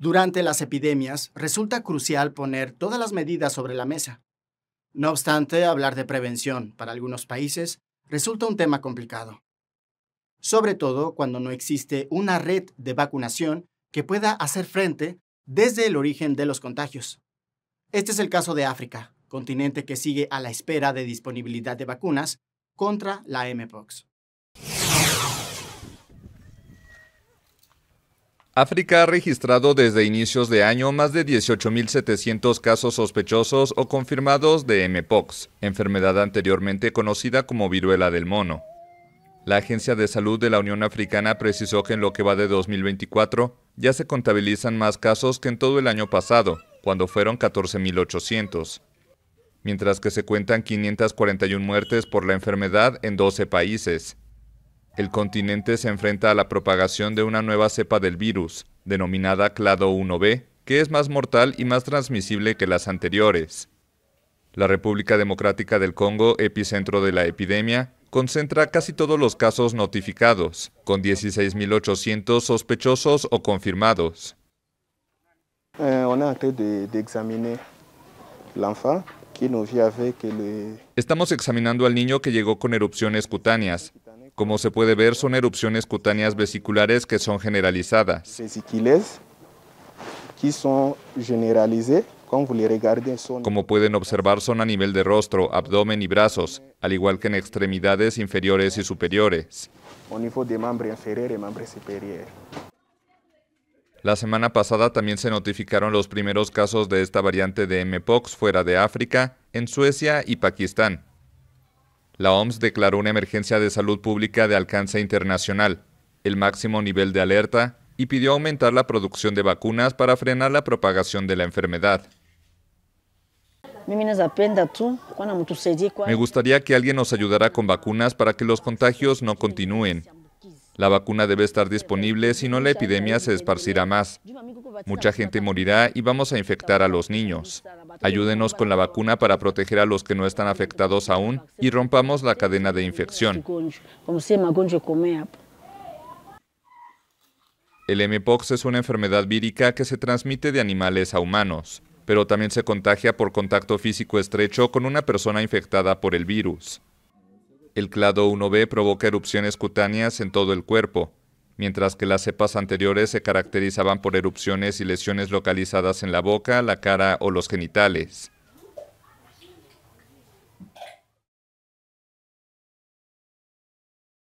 Durante las epidemias, resulta crucial poner todas las medidas sobre la mesa. No obstante, hablar de prevención para algunos países resulta un tema complicado, sobre todo cuando no existe una red de vacunación que pueda hacer frente desde el origen de los contagios. Este es el caso de África, continente que sigue a la espera de disponibilidad de vacunas contra la MPOX. África ha registrado desde inicios de año más de 18.700 casos sospechosos o confirmados de MPOX, enfermedad anteriormente conocida como viruela del mono. La Agencia de Salud de la Unión Africana precisó que en lo que va de 2024 ya se contabilizan más casos que en todo el año pasado, cuando fueron 14.800, mientras que se cuentan 541 muertes por la enfermedad en 12 países el continente se enfrenta a la propagación de una nueva cepa del virus, denominada Clado 1b, que es más mortal y más transmisible que las anteriores. La República Democrática del Congo, epicentro de la epidemia, concentra casi todos los casos notificados, con 16.800 sospechosos o confirmados. Eh, Estamos examinando al niño que llegó con erupciones cutáneas, como se puede ver, son erupciones cutáneas vesiculares que son generalizadas. Como pueden observar, son a nivel de rostro, abdomen y brazos, al igual que en extremidades inferiores y superiores. La semana pasada también se notificaron los primeros casos de esta variante de Mpox fuera de África, en Suecia y Pakistán la OMS declaró una emergencia de salud pública de alcance internacional, el máximo nivel de alerta, y pidió aumentar la producción de vacunas para frenar la propagación de la enfermedad. Me gustaría que alguien nos ayudara con vacunas para que los contagios no continúen. La vacuna debe estar disponible, si no la epidemia se esparcirá más. Mucha gente morirá y vamos a infectar a los niños. Ayúdenos con la vacuna para proteger a los que no están afectados aún y rompamos la cadena de infección. El MPOX es una enfermedad vírica que se transmite de animales a humanos, pero también se contagia por contacto físico estrecho con una persona infectada por el virus. El clado 1B provoca erupciones cutáneas en todo el cuerpo, mientras que las cepas anteriores se caracterizaban por erupciones y lesiones localizadas en la boca, la cara o los genitales.